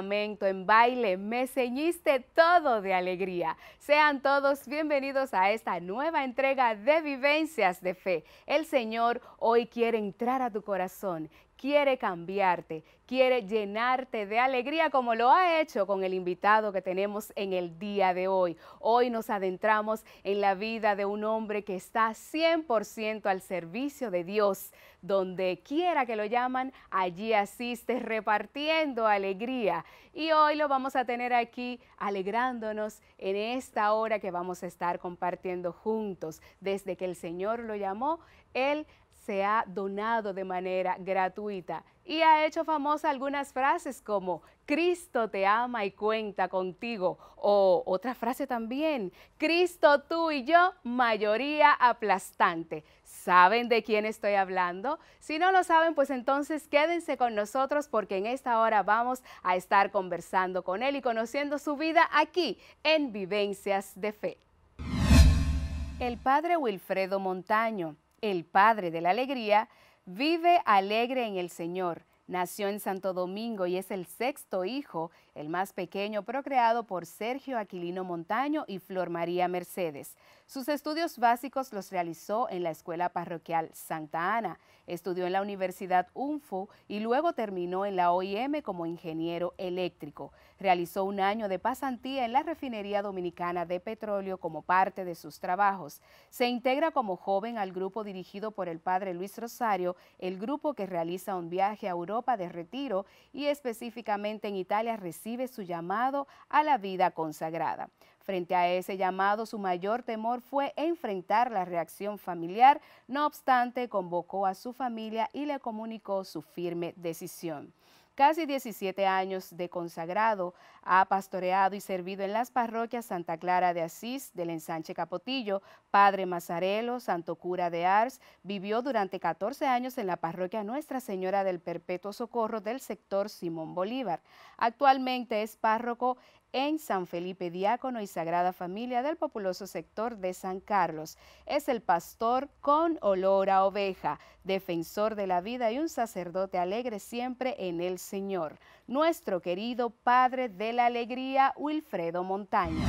en baile, me ceñiste todo de alegría. Sean todos bienvenidos a esta nueva entrega de Vivencias de Fe. El Señor hoy quiere entrar a tu corazón quiere cambiarte, quiere llenarte de alegría como lo ha hecho con el invitado que tenemos en el día de hoy. Hoy nos adentramos en la vida de un hombre que está 100% al servicio de Dios. Donde quiera que lo llaman, allí asiste repartiendo alegría. Y hoy lo vamos a tener aquí alegrándonos en esta hora que vamos a estar compartiendo juntos. Desde que el Señor lo llamó, Él se ha donado de manera gratuita y ha hecho famosa algunas frases como Cristo te ama y cuenta contigo o otra frase también, Cristo tú y yo, mayoría aplastante. ¿Saben de quién estoy hablando? Si no lo saben, pues entonces quédense con nosotros porque en esta hora vamos a estar conversando con él y conociendo su vida aquí en Vivencias de Fe. El padre Wilfredo Montaño el Padre de la Alegría, vive alegre en el Señor. Nació en Santo Domingo y es el sexto hijo el más pequeño procreado por Sergio Aquilino Montaño y Flor María Mercedes. Sus estudios básicos los realizó en la Escuela Parroquial Santa Ana, estudió en la Universidad UNFU y luego terminó en la OIM como ingeniero eléctrico. Realizó un año de pasantía en la refinería dominicana de petróleo como parte de sus trabajos. Se integra como joven al grupo dirigido por el padre Luis Rosario, el grupo que realiza un viaje a Europa de retiro y específicamente en Italia recién recibe su llamado a la vida consagrada. Frente a ese llamado, su mayor temor fue enfrentar la reacción familiar, no obstante, convocó a su familia y le comunicó su firme decisión. Casi 17 años de consagrado, ha pastoreado y servido en las parroquias Santa Clara de Asís, del ensanche Capotillo, Padre Mazarelo, Santo Cura de Ars, vivió durante 14 años en la parroquia Nuestra Señora del Perpetuo Socorro del sector Simón Bolívar. Actualmente es párroco en San Felipe Diácono y Sagrada Familia del populoso sector de San Carlos. Es el pastor con olor a oveja, defensor de la vida y un sacerdote alegre siempre en el Señor. Nuestro querido Padre de la Alegría, Wilfredo Montaña.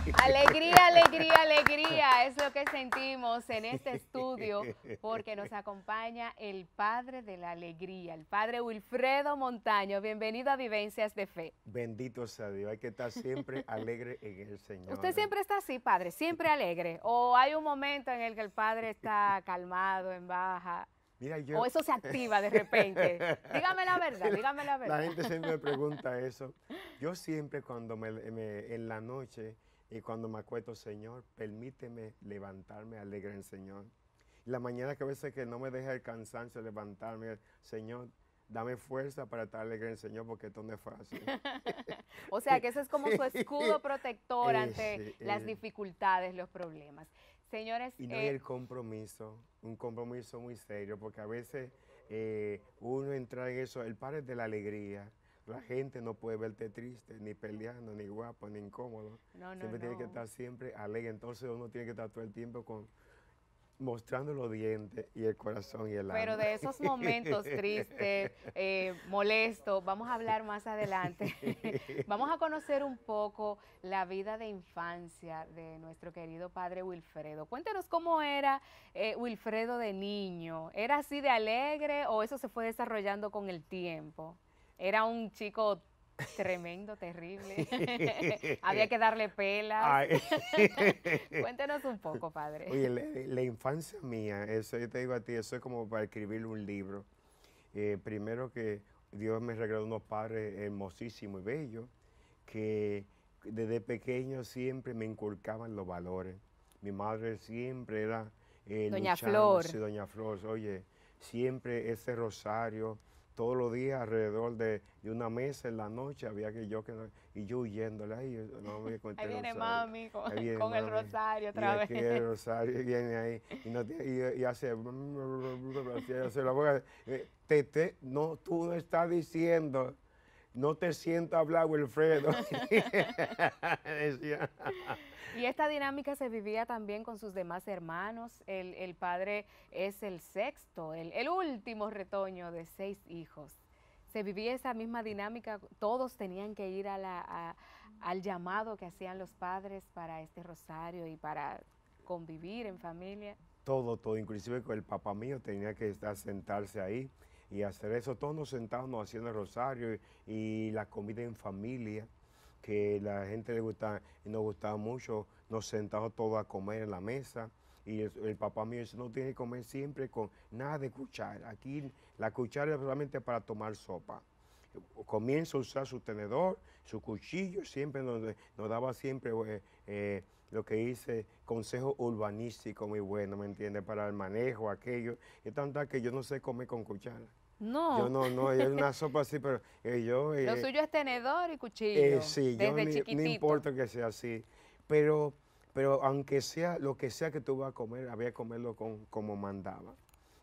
Alegría, alegría, alegría es lo que sentimos en este estudio porque nos acompaña el padre de la alegría, el padre Wilfredo Montaño. Bienvenido a Vivencias de Fe. Bendito sea Dios, hay que estar siempre alegre en el Señor. Usted siempre está así, padre, siempre alegre. O hay un momento en el que el padre está calmado, en baja. Mira, yo... O eso se activa de repente. dígame la verdad, dígame la verdad. La gente siempre me pregunta eso. Yo siempre cuando me en la noche y cuando me acuesto, Señor, permíteme levantarme alegre en Señor. Y la mañana que a veces que no me deja el cansancio levantarme, Señor, dame fuerza para estar alegre en Señor porque esto no es fácil. o sea que eso es como su escudo protector ante eh. las dificultades, los problemas. Señores. Y no hay eh, el compromiso, un compromiso muy serio, porque a veces eh, uno entra en eso, el Padre es de la alegría la gente no puede verte triste, ni peleando, ni guapo, ni incómodo. siempre tiene que estar siempre alegre. Entonces uno tiene que estar todo el tiempo con mostrando los dientes y el corazón y el alma. Pero de esos momentos tristes, eh, molestos, vamos a hablar más adelante. vamos a conocer un poco la vida de infancia de nuestro querido padre Wilfredo. Cuéntenos cómo era eh, Wilfredo de niño. ¿Era así de alegre o eso se fue desarrollando con el tiempo? Era un chico Tremendo, terrible. Había que darle pelas. Cuéntenos un poco, padre. Oye, la, infancia mía, eso yo te digo a ti, eso es como para escribir un libro. Eh, primero que Dios me regaló unos padres hermosísimos y bellos que desde pequeño siempre me inculcaban los valores. Mi madre siempre era... Eh, Doña Flor. Sí, Doña Flor. Oye, siempre ese rosario, todos los días alrededor de, una mesa en la noche había que yo que y yo huyéndole ahí no me ahí viene mami con, el rosario otra y vez el rosario viene ahí y, no, y, y hace, hace la eh, no tú no estás diciendo no te sienta hablado, Alfredo. Wilfredo. y esta dinámica se vivía también con sus demás hermanos. El, padre es el sexto, el, último retoño de seis hijos. Se vivía esa misma dinámica, todos tenían que ir al llamado que hacían los padres para este rosario y para convivir en familia. Todo, todo, inclusive con el papá mío tenía que estar sentarse ahí y hacer eso, todos nos sentamos haciendo el rosario y, la comida en familia, que la gente le y nos gustaba mucho, nos sentamos todos a comer en la mesa. Y el, papá mío dice, no tiene que comer siempre con nada de cuchara. Aquí la cuchara es solamente para tomar sopa comienza a usar su tenedor, su cuchillo, siempre nos, daba siempre eh, eh, lo que hice, consejo urbanístico muy bueno, ¿me entiendes? Para el manejo, aquello. Es tanta que yo no sé comer con cuchara. No. Yo no, no, es una sopa así, pero eh, yo... Eh, lo suyo es tenedor y cuchillo. Eh, sí, yo ni, me no importa que sea así. Pero, pero aunque sea lo que sea que tú vas a comer, había que comerlo con, como mandaba.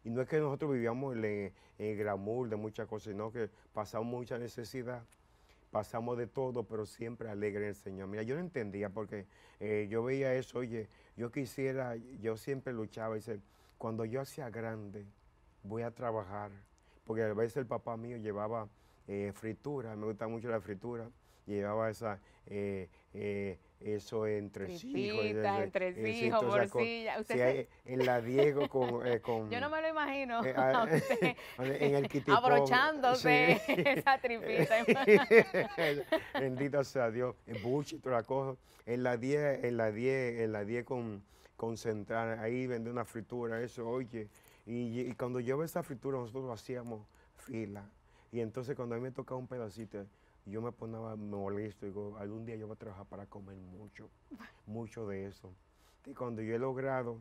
Y no es que nosotros vivíamos en, el glamour de muchas cosas, sino que pasamos mucha necesidad pasamos de todo, pero siempre alegre el Señor. Mira, yo no entendía porque eh, yo veía eso, oye, yo quisiera, yo siempre luchaba, dice, cuando yo sea grande, voy a trabajar, porque a veces el papá mío llevaba eh, fritura, me gusta mucho la fritura, llevaba esa, eh, eh eso entre sí, hijos, entre sí, hijos, bolsillas. En la Diego eh, con, Yo no me lo imagino. Eh, ah, en el quitipo Abrochándose esa tripita. Bendito sea Dios. En la 10, en la 10, en la 10 con, ahí vende una fritura, eso, oye. Y, y cuando llevo esa fritura, nosotros hacíamos fila. Y entonces cuando a mí me tocaba un pedacito, yo me ponía molesto, digo, algún día yo voy a trabajar para comer mucho, mucho de eso. Y cuando yo he logrado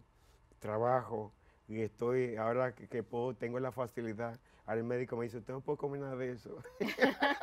trabajo y estoy, ahora que, puedo, tengo la facilidad, al médico me dice, usted no puede comer nada de eso.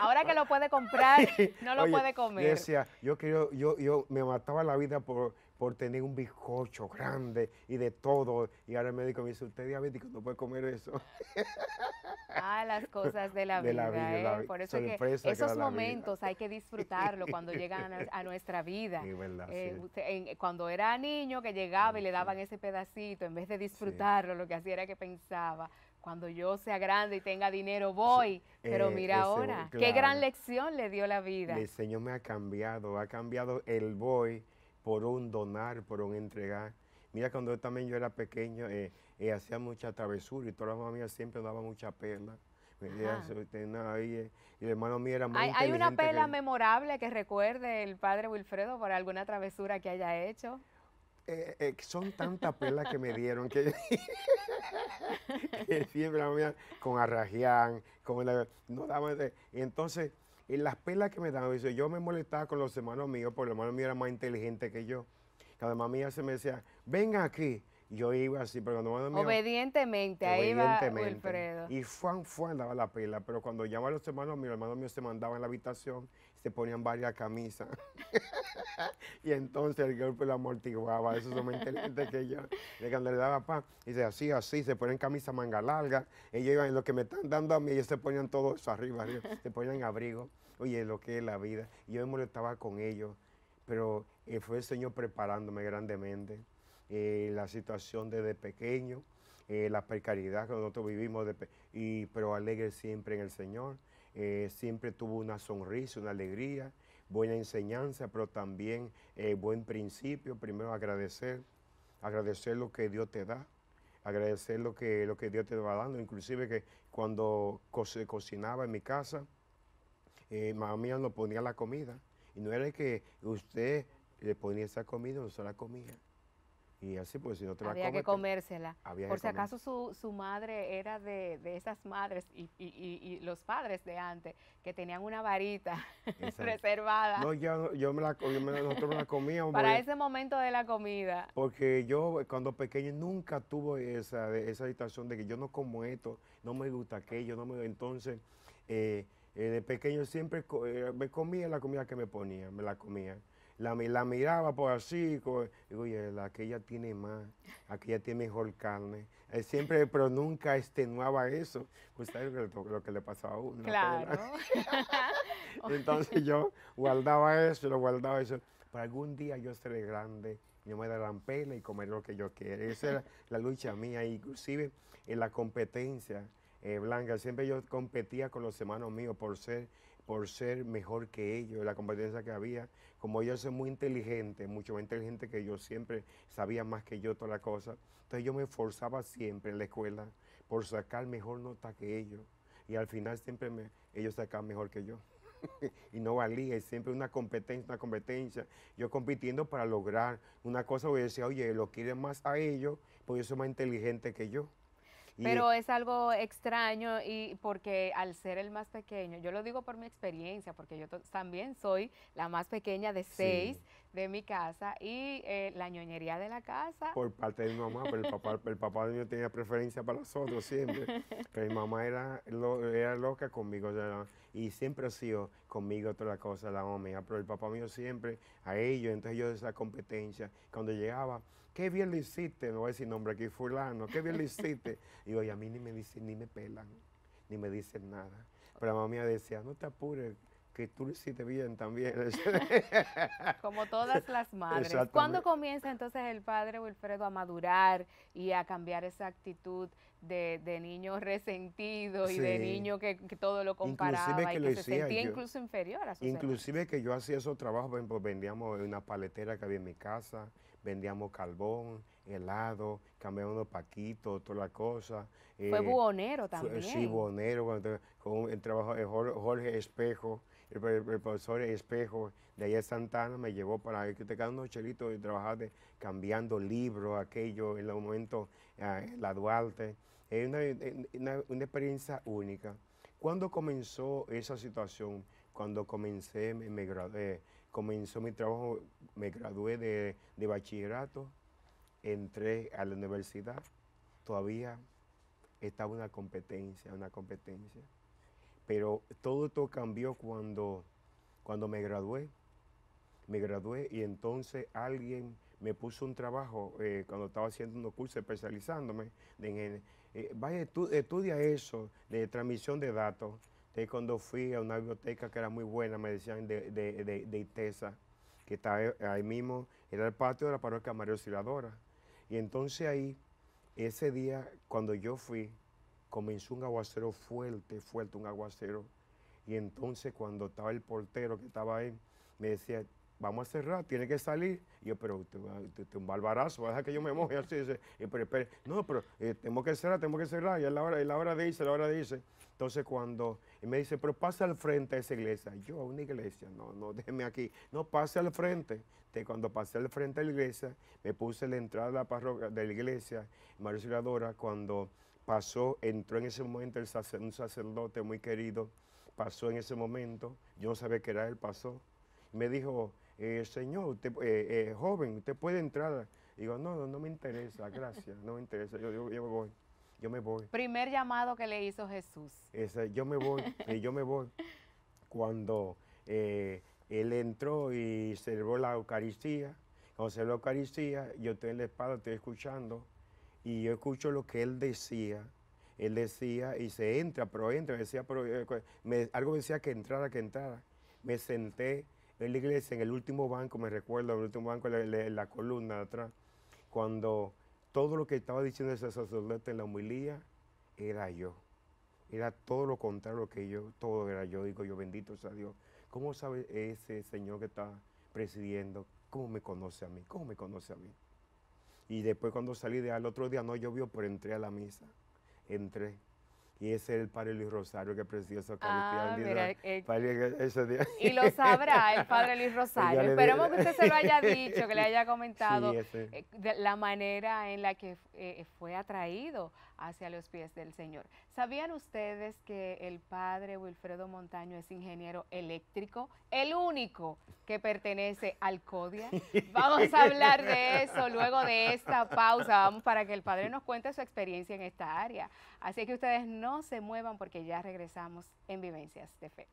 Ahora que lo puede comprar, no lo puede comer. decía, yo, yo me mataba la vida por por tener un bizcocho grande y de todo. Y ahora el médico me dice, usted es diabético, no puede comer eso. Ah, las cosas de la vida. ¿eh? por eso que esos momentos hay que disfrutarlo cuando llegan a, nuestra vida. Eh, cuando era niño que llegaba y le daban ese pedacito, en vez de disfrutarlo, lo que hacía era que pensaba, cuando yo sea grande y tenga dinero voy, pero eh, mira ahora, qué gran lección le dio la vida. El Señor me ha cambiado, ha cambiado el voy por un donar, por un entregar. Mira, cuando yo también yo era pequeño, eh, eh hacía mucha travesura y todas las mía siempre daba mucha perla. y eh, el hermano mío era muy ¿Hay, ¿Hay una perla memorable que recuerde el padre Wilfredo por alguna travesura que haya hecho? Eh, son tantas perlas que me dieron que, que siempre con arrajeán, con la, no daban. Y entonces y las pelas que me daban, yo me molestaba con los hermanos míos, porque los hermanos míos era más inteligente que yo. Cada mamá mía se me decía, venga aquí, yo iba así, pero cuando me dormía, Obedientemente, ahí va Wilfredo. Y Juan, fuan, daba la pela. Pero cuando llamaba los hermanos míos, los hermanos míos se mandaba en la habitación, se ponían varias camisas. y entonces el golpe la amortiguaba. Eso es más inteligente que yo. de cuando le daba pan, dice así, así, se ponen camisas manga larga. Ellos iban, lo que me están dando a mí, ellos se ponían todo eso arriba, se ponían abrigo. Oye, lo que es la vida. yo me molestaba con ellos. Pero eh, fue el Señor preparándome grandemente eh, la situación desde pequeño, eh, la precariedad que nosotros vivimos, pero alegre siempre en el Señor. Eh, siempre tuvo una sonrisa, una alegría, buena enseñanza, pero también buen principio. Primero agradecer, agradecer lo que Dios te da, agradecer lo que, lo que Dios te va dando, inclusive que cuando cocinaba en mi casa, mamá mía nos ponía la comida. Y no era que usted le ponía esa comida, no se la comía. Y así, pues, si no te Había que comérsela. Por si acaso su, madre era de, esas madres y, los padres de antes que tenían una varita reservada. No, yo, yo me la, yo me, Para ese momento de la comida. Porque yo, cuando pequeño, nunca tuve esa, esa situación de que yo no como esto, no me gusta aquello, no me. Entonces, eh, eh, de pequeño siempre eh, me comía la comida que me ponía, me la comía la, miraba por así, con, digo, oye, aquella tiene más, aquella tiene mejor carne. Eh, siempre, pero nunca extenuaba eso. Pues lo, que le pasaba a uno. Claro. Entonces yo guardaba eso, lo guardaba eso. para algún día yo seré grande, yo me darán pena y comer lo que yo quiera. Esa era la lucha mía, inclusive en la competencia. Eh, Blanca, siempre yo competía con los hermanos míos por ser por ser mejor que ellos, la competencia que había. Como ellos son muy inteligentes, mucho más inteligentes que yo, siempre sabían más que yo todas la cosa. Entonces yo me esforzaba siempre en la escuela por sacar mejor nota que ellos. Y al final siempre ellos sacaban mejor que yo. y no valía, siempre una competencia, una competencia. Yo compitiendo para lograr una cosa, voy a decir, oye, lo quieren más a ellos, porque yo son más inteligente que yo. Pero es algo extraño y porque al ser el más pequeño, yo lo digo por mi experiencia, porque yo también soy la más pequeña de seis, de mi casa y eh, la ñoñería de la casa. Por parte de mi mamá, pero el papá, el papá de tenía preferencia para los siempre. Pero mi mamá era, era loca conmigo y siempre ha sido conmigo toda la cosa, la omega. Pero el papá mío siempre a ellos, entonces yo esa competencia. Cuando llegaba, qué bien lo hiciste, no voy a decir nombre aquí, fulano, qué bien lo hiciste. Y oye, a mí ni me dicen, ni me pelan, ni me dicen nada. Pero la mamá decía, no te apures, que tú le hiciste bien también. Como todas las madres. ¿Cuándo comienza entonces el padre Wilfredo a madurar y a cambiar esa actitud de, niño resentido y de niño que, todo lo comparaba y que se sentía incluso inferior a su Inclusive que yo hacía esos trabajos, vendíamos una paletera que había en mi casa, vendíamos carbón, helado, cambiamos los paquitos, toda la cosa. Fue eh, buhonero también. Sí, buhonero, con el trabajo de Jorge Espejo, el, profesor Espejo de allá de Santana me llevó para que te quedan unos chelitos y de cambiando libros, aquello, en los momentos, ah, la Duarte. Es una, experiencia única. ¿Cuándo comenzó esa situación? Cuando comencé, me, gradué, comenzó mi trabajo, me gradué de, de bachillerato, entré a la universidad, todavía estaba una competencia, una competencia. Pero todo esto cambió cuando, cuando me gradué. Me gradué y entonces alguien me puso un trabajo eh, cuando estaba haciendo unos cursos especializándome. De, eh, vaya, estudia eso de transmisión de datos. Entonces, cuando fui a una biblioteca que era muy buena, me decían de, de ITESA, que está ahí mismo, era el patio de la parroquia María Osciladora. Y entonces ahí, ese día, cuando yo fui, comenzó un aguacero fuerte, fuerte, un aguacero. Y entonces cuando estaba el portero que estaba ahí, me decía, vamos a cerrar, tiene que salir. Y yo, pero usted, un barbarazo, que yo me moje así. Dice, pero, pero, no, pero eh, tengo que cerrar, tengo que cerrar. Y es la hora, es la hora de irse, la hora de Entonces cuando y me dice, pero pase al frente a esa iglesia. Yo, a una iglesia, no, no, déjeme aquí. No, pase al frente. Entonces, cuando pasé al frente a la iglesia, me puse la entrada de la parroquia, de la iglesia, María Auxiliadora, cuando pasó, entró en ese momento el un sacerdote muy querido, pasó en ese momento, yo no sabía que era él, pasó. Me dijo, eh, señor, usted, eh, eh, joven, usted puede entrar. digo, no, no, no, me interesa, gracias, no me interesa, yo, yo, me voy, yo me voy. Primer llamado que le hizo Jesús. yo me voy, yo me voy. Cuando eh, él entró y celebró la Eucaristía, cuando se la Eucaristía, yo estoy en la espada, estoy escuchando, y yo escucho lo que él decía. Él decía, y se entra, pero entra, decía, pero eh, me, decía que entrara, que entrara. Me senté en la iglesia, en el último banco, me recuerdo, en el último banco, en la, columna de atrás, cuando todo lo que estaba diciendo ese sacerdote en la humilía era yo. Era todo lo contrario que yo, todo era yo. Digo yo, bendito sea Dios. ¿Cómo sabe ese Señor que está presidiendo? ¿Cómo me conoce a mí? ¿Cómo me conoce a mí? Y después cuando salí de ahí, el otro día no llovió, pero entré a la misa. Entré. Y ese es el Padre Luis Rosario, que precioso. Ah, mira, eh, día. Y lo sabrá el Padre Luis pues Rosario. Esperemos que usted se lo haya dicho, que le haya comentado eh, la manera en la que eh, fue atraído hacia los pies del Señor. ¿Sabían ustedes que el padre Wilfredo Montaño es ingeniero eléctrico? El único que pertenece al CODIA. Vamos a hablar de eso luego de esta pausa. Vamos para que el padre nos cuente su experiencia en esta área. Así que ustedes no se muevan porque ya regresamos en Vivencias de Fe.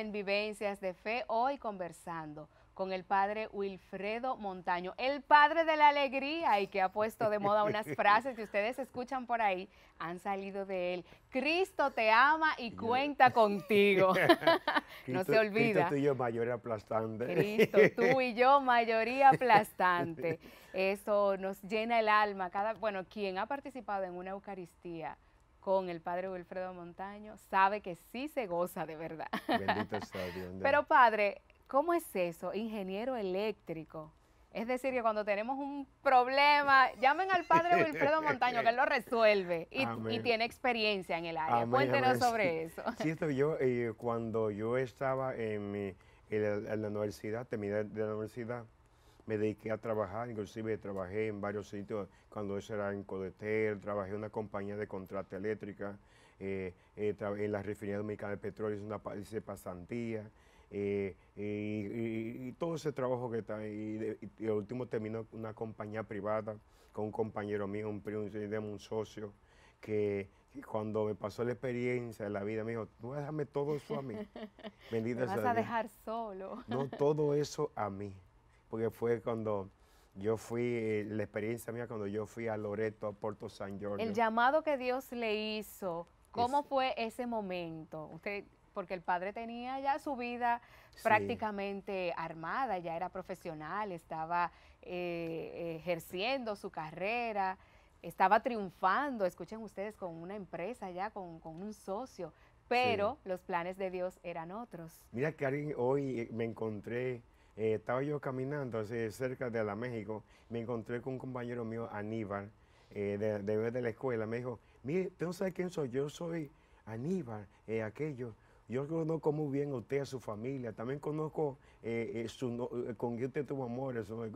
en Vivencias de Fe, hoy conversando con el padre Wilfredo Montaño, el padre de la alegría y que ha puesto de moda unas frases que ustedes escuchan por ahí, han salido de él. Cristo te ama y cuenta contigo. no se olvida. Cristo tú y yo mayoría aplastante. Cristo tú y yo mayoría aplastante. Eso nos llena el alma. Cada, bueno, quien ha participado en una Eucaristía con el padre Wilfredo Montaño, sabe que sí se goza de verdad. Bendito sea Dios. Pero padre, ¿cómo es eso? Ingeniero eléctrico. Es decir, que cuando tenemos un problema, llamen al padre Wilfredo Montaño, que él lo resuelve y, tiene experiencia en el área. Cuéntenos sobre eso. Sí, yo eh, cuando yo estaba en, la, en, la, universidad, terminé de la universidad, me dediqué a trabajar, inclusive trabajé en varios sitios, cuando eso era en Codetel, trabajé en una compañía de contrata eléctrica, eh, eh, en la refinería dominicana de petróleo, hice una pasantía, eh, y, todo ese trabajo que está, y, y, el último terminó una compañía privada con un compañero mío, un, un socio, que cuando me pasó la experiencia de la vida, me dijo, tú déjame todo eso a mí. me vas a dejar solo. No, todo eso a mí porque fue cuando yo fui, eh, la experiencia mía cuando yo fui a Loreto, a Puerto San Jorge. El llamado que Dios le hizo, ¿cómo fue ese momento? Usted, porque el padre tenía ya su vida prácticamente armada, ya era profesional, estaba eh, ejerciendo su carrera, estaba triunfando, escuchen ustedes, con una empresa ya, con, un socio, pero los planes de Dios eran otros. Mira, que hoy eh, me encontré eh, estaba yo caminando cerca de la México, me encontré con un compañero mío, Aníbal, eh, de, de, la escuela. Me dijo, mire, usted no sabe quién soy? Yo soy Aníbal, eh, aquello. Yo conozco muy bien a usted, a su familia. También conozco eh, su, con quién usted tuvo amor. Eso me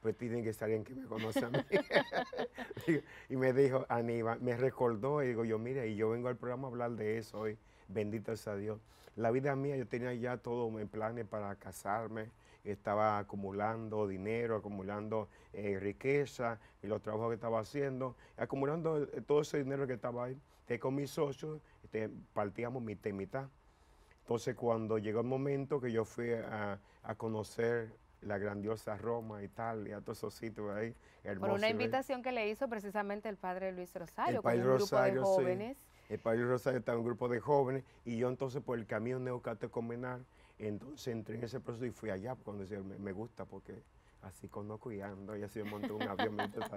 pues tienen que estar que me mí. y me dijo, Aníbal, me recordó. Y digo yo, mire, y yo vengo al programa a hablar de eso hoy. Bendito sea Dios. La vida mía, yo tenía ya todo mis planes para casarme, estaba acumulando dinero, acumulando eh, riqueza y los trabajos que estaba haciendo, acumulando eh, todo ese dinero que estaba ahí. Te con mis socios este, partíamos mitad y mitad. Entonces cuando llegó el momento que yo fui a, conocer la grandiosa Roma, y Italia, todos esos sitios ahí. Hermosos, Por una invitación que le hizo precisamente el padre Luis Rosario, con un grupo de jóvenes. El padre Rosario estaba en un grupo de jóvenes y yo entonces por el camino neocatecomenal entonces entré en ese proceso y fui allá cuando decía, me, gusta porque así conozco y ando, y así me monté un avión,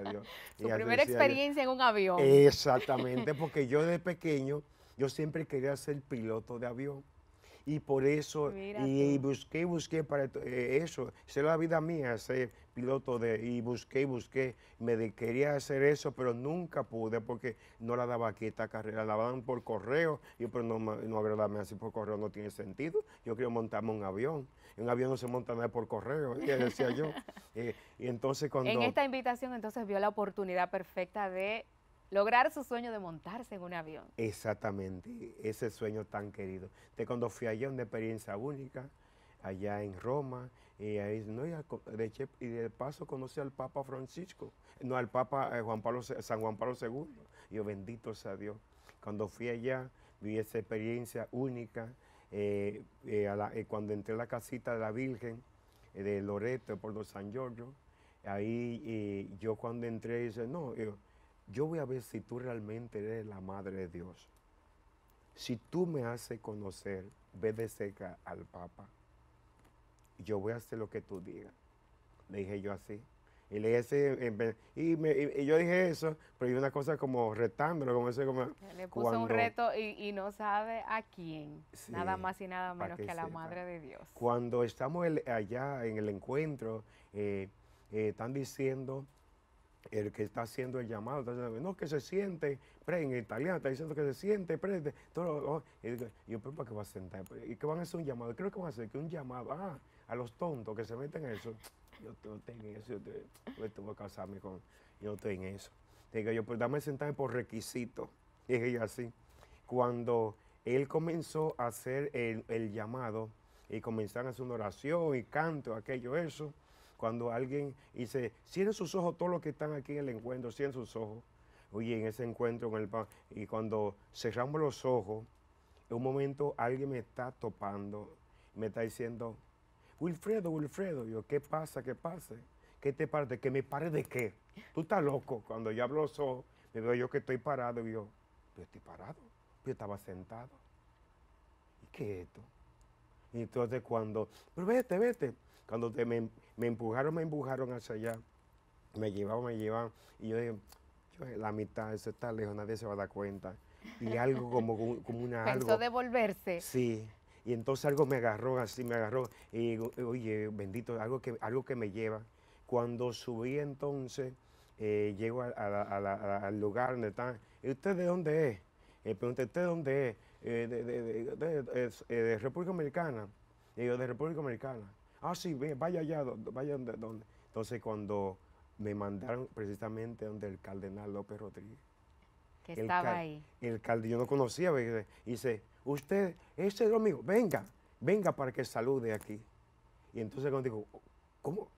Dios. Su primera experiencia en un avión. Exactamente, porque yo de pequeño, yo siempre quería ser piloto de avión y por eso, y, y, busqué, busqué para eh, eso. Esa la vida mía, ser piloto de, y busqué, busqué. Me quería hacer eso, pero nunca pude porque no la daba aquí esta carrera, la daban por correo. Yo, pero no, no agradarme así por correo no tiene sentido. Yo quiero montarme un avión. Un avión no se monta nada por correo, decía yo. Eh, y entonces cuando... En esta invitación entonces vio la oportunidad perfecta de Lograr su sueño de montarse en un avión. Exactamente, ese sueño tan querido. De cuando fui allá, una experiencia única, allá en Roma, y ahí no, y, de, paso conocí al Papa Francisco, no, al Papa eh, Juan Pablo, San Juan Pablo II. Y yo bendito sea Dios. Cuando fui allá, vi esa experiencia única. Eh, eh, cuando entré a la casita de la Virgen de Loreto por los San Giorgio, ahí yo cuando entré, dice, no, yo, yo voy a ver si tú realmente eres la madre de Dios. Si tú me haces conocer, ve de cerca al Papa. Yo voy a hacer lo que tú digas. Le dije yo así. Y le y, yo dije eso, pero hay una cosa como retándolo, como ese Le puso un reto y, no sabe a quién, nada más y nada menos que, a la Madre de Dios. Cuando estamos allá en el encuentro, eh, eh, están diciendo el que está haciendo el llamado, está diciendo, no, que se siente, pre, en italiano está diciendo que se siente, pre, yo, pero ¿para qué va a sentar? ¿Y qué van a hacer un llamado? Creo que van a hacer que un llamado, ah, a los tontos que se meten en eso, yo, tengo estoy eso, yo, tengo que casarme con, yo estoy eso. Digo yo, pues dame sentarme por requisito, dije así. Cuando él comenzó a hacer el, el llamado, y comenzaron a hacer una oración y canto, aquello, eso, cuando alguien dice, cierren sus ojos todos los que están aquí en el encuentro, cierren sus ojos. Oye, en ese encuentro con el pan, y cuando cerramos los ojos, en un momento alguien me está topando, me está diciendo, Wilfredo, Wilfredo, yo, ¿qué pasa? ¿Qué pasa? ¿Qué te parte? ¿Que me pare de qué? Tú estás loco. Cuando yo hablo los ojos, me veo yo que estoy parado, yo, yo estoy parado, yo estaba sentado. ¿Y qué es esto? Y entonces cuando, pero vete, vete, cuando me, empujaron, me empujaron hacia allá, me llevaban, me llevaban, y yo dije, la mitad, eso está lejos, nadie se va a dar cuenta. Y algo como, como una algo. Pensó devolverse. Sí. Y entonces algo me agarró, así me agarró, y digo, oye, bendito, algo que, algo que me lleva. Cuando subí entonces, eh, llego al lugar donde están, ¿y usted de dónde es? Le pregunté, ¿usted de dónde es? Eh, de, de, República Americana. Digo, de República Americana ah, sí, vaya allá, vaya donde, donde. Entonces cuando me mandaron precisamente donde el cardenal López Rodríguez. Que estaba ahí. El cardenal, yo no conocía, y dice, usted, ese es lo mío, venga, venga para que salude aquí. Y entonces cuando dijo, ¿cómo?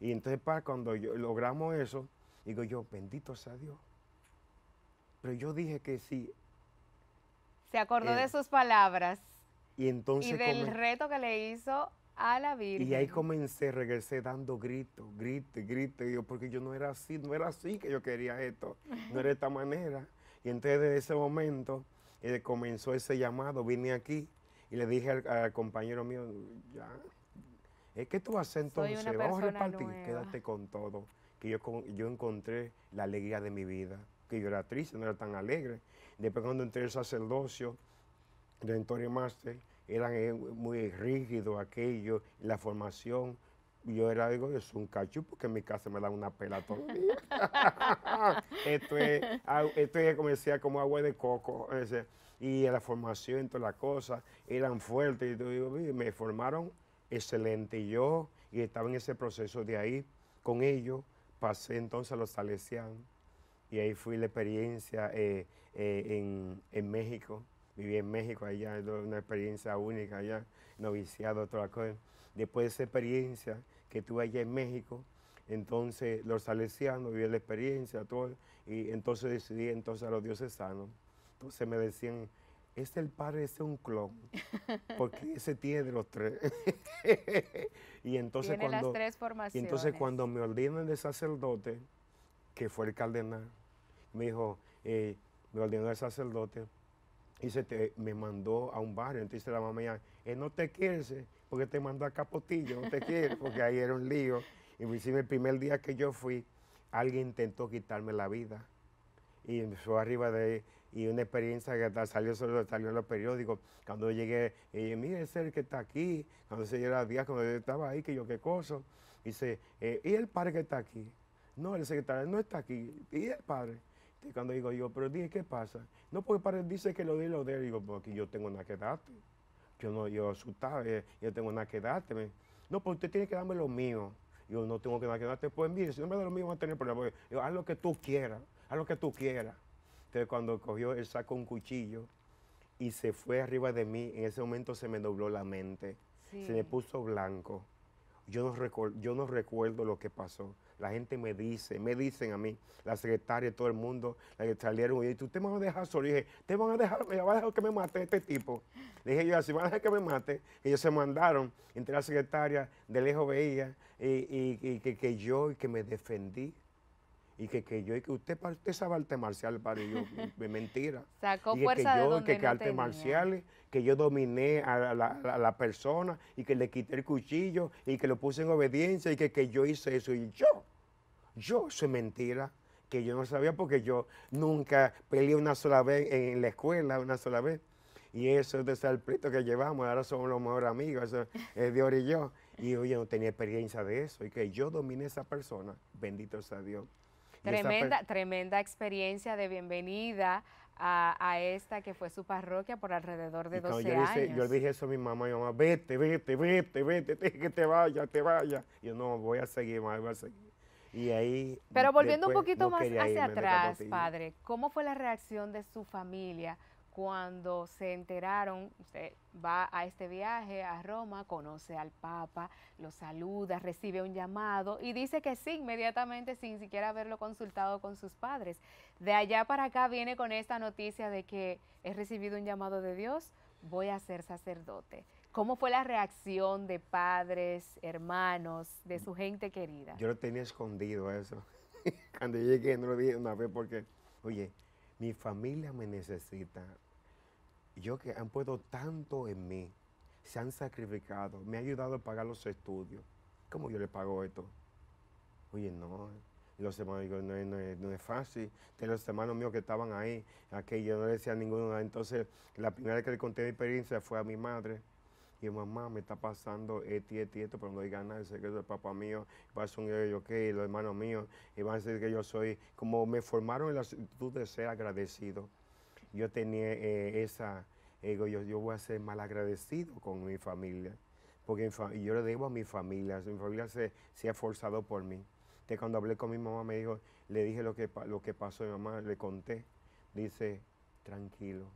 Y entonces para cuando logramos eso, digo yo, bendito sea Dios. Pero yo dije que sí. Se acordó de eh, sus palabras. Y entonces... Y del reto que le hizo a la Virgen. Y ahí comencé, regresé dando gritos, gritos, gritos, porque yo no era así, no era así que yo quería esto, no era de esta manera. Y entonces desde ese momento eh, comenzó ese llamado, vine aquí y le dije al, compañero mío, ya, es que tú vas a hacer entonces, vamos a repartir, quédate con todo, que yo, yo encontré la alegría de mi vida, que yo era triste, no era tan alegre. Después cuando entré al sacerdocio, de Master, eran eh, muy rígidos aquello, la formación. Yo era, digo, es un cachú porque en mi casa me da una pela todo el día. esto, es, ah, esto como decía, como agua de coco. y la formación, todas las cosas, eran fuertes. Y me formaron excelente. Y yo y estaba en ese proceso de ahí con ellos. Pasé entonces a los salesianos y ahí fui la experiencia eh, eh, en México viví en México allá, una experiencia única allá, noviciado, otra cosa. Después de esa experiencia que tuve allá en México, entonces los salesianos viví la experiencia, todo, y entonces decidí entonces a los dioses sanos. Entonces me decían, este el padre, este es un clon, porque ese tiene de los tres. y entonces cuando, tres formaciones. Y entonces cuando me ordenan de sacerdote, que fue el cardenal, me dijo, eh, me ordenó el sacerdote, y se te, me mandó a un barrio. Entonces la mamá me eh, él no te quieres, eh, porque te mandó a Capotillo, no te quiere, porque ahí era un lío. Y hicimos el primer día que yo fui, alguien intentó quitarme la vida. Y empezó arriba de, y una experiencia que salió, solo salió en los periódicos. Cuando llegué, y dije, mire, ese el que está aquí. Cuando se llegó a cuando yo estaba ahí, que yo qué cosa. Dice, eh, ¿y el padre que está aquí? No, el secretario no está aquí. ¿Y el padre? Cuando digo, yo, pero dije, ¿qué pasa? No, porque para, dice que lo y lo de Digo, porque yo tengo nada que darte. Yo no, yo asustado, eh, yo tengo nada que darte. No, pues usted tiene que darme lo mío. Yo no tengo que nada que darte. Pues mire, si no me da lo mío, va a tener problemas. Yo, haz lo que tú quieras, haz lo que tú quieras. Entonces, cuando cogió, él sacó un cuchillo y se fue arriba de mí. En ese momento se me dobló la mente. Se me puso blanco. Yo no, yo no recuerdo lo que pasó. La gente me dice, me dicen a mí, la secretaria todo el mundo, la que salieron, y tú me va a dejar solo. Y dije, te van a dejar, me va a dejar que me mate este tipo. Le dije yo, así ah, van a dejar que me mate. Ellos se mandaron entre la secretaria, de lejos veía, y, y, que, yo, y que me defendí. Y que, yo, y que usted, usted sabe arte marcial, para yo, mentira. Sacó fuerza que, de donde que, que artes marciales, que yo dominé a la, persona, y que le quité el cuchillo, y que lo puse en obediencia, y que, que yo hice eso. Y yo, yo, soy mentira, que yo no sabía porque yo nunca peleé una sola vez en la escuela, una sola vez. Y eso es de salprito que llevamos, ahora somos los mejores amigos, eso es y yo. Y yo no tenía experiencia de eso, y que yo domine a esa persona, bendito sea Dios. Tremenda, tremenda experiencia de bienvenida a, esta que fue su parroquia por alrededor de 12 yo años. yo le dije eso a mi mamá, mi mamá, vete, vete, vete, vete, que te vaya, te vaya. Y yo no, voy a seguir, mamá, voy a seguir. Pero volviendo un poquito más hacia atrás, padre, ¿cómo fue la reacción de su familia cuando se enteraron? Usted va a este viaje a Roma, conoce al Papa, lo saluda, recibe un llamado y dice que sí, inmediatamente, sin siquiera haberlo consultado con sus padres. De allá para acá viene con esta noticia de que he recibido un llamado de Dios, voy a ser sacerdote. ¿Cómo fue la reacción de padres, hermanos, de su gente querida? Yo lo tenía escondido eso. Cuando llegué no lo dije una vez porque, oye, mi familia me necesita. Yo que han puesto tanto en mí, se han sacrificado, me han ayudado a pagar los estudios. ¿Cómo yo le pago esto? Oye, no. Los hermanos, digo, no, no, no, es fácil. De los hermanos míos que estaban ahí, aquello yo no le decía a ninguno. Entonces, la primera vez que le conté la experiencia fue a mi madre y mamá, me está pasando esto y esto esto, pero no hay ganas de ser que el papá mío, va a ser un yo que los hermanos míos, y van a decir que yo soy, como me formaron en la actitud de ser agradecido, yo tenía eh, esa, digo, yo, voy a ser mal agradecido con mi familia, porque yo le debo a mi familia, mi familia se, se ha esforzado por mí. Entonces cuando hablé con mi mamá me dijo, le dije lo que, lo que pasó, mi mamá le conté, dice, tranquilo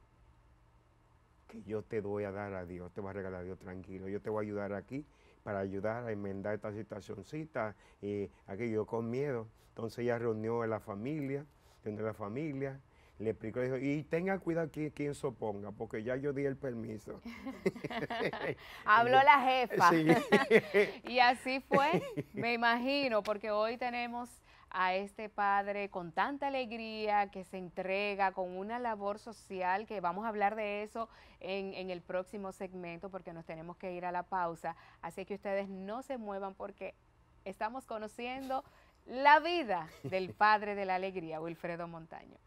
yo te voy a dar a Dios, te voy a regalar a Dios tranquilo, yo te voy a ayudar aquí para ayudar a enmendar esta situacióncita, aquí eh, aquello con miedo. Entonces ella reunió a la familia, la familia, le explicó, dijo, y tenga cuidado quien, quien se oponga, porque ya yo di el permiso. Habló la jefa. y así fue, me imagino, porque hoy tenemos a este padre con tanta alegría que se entrega con una labor social, que vamos a hablar de eso en, en, el próximo segmento porque nos tenemos que ir a la pausa. Así que ustedes no se muevan porque estamos conociendo la vida del padre de la alegría, Wilfredo Montaño.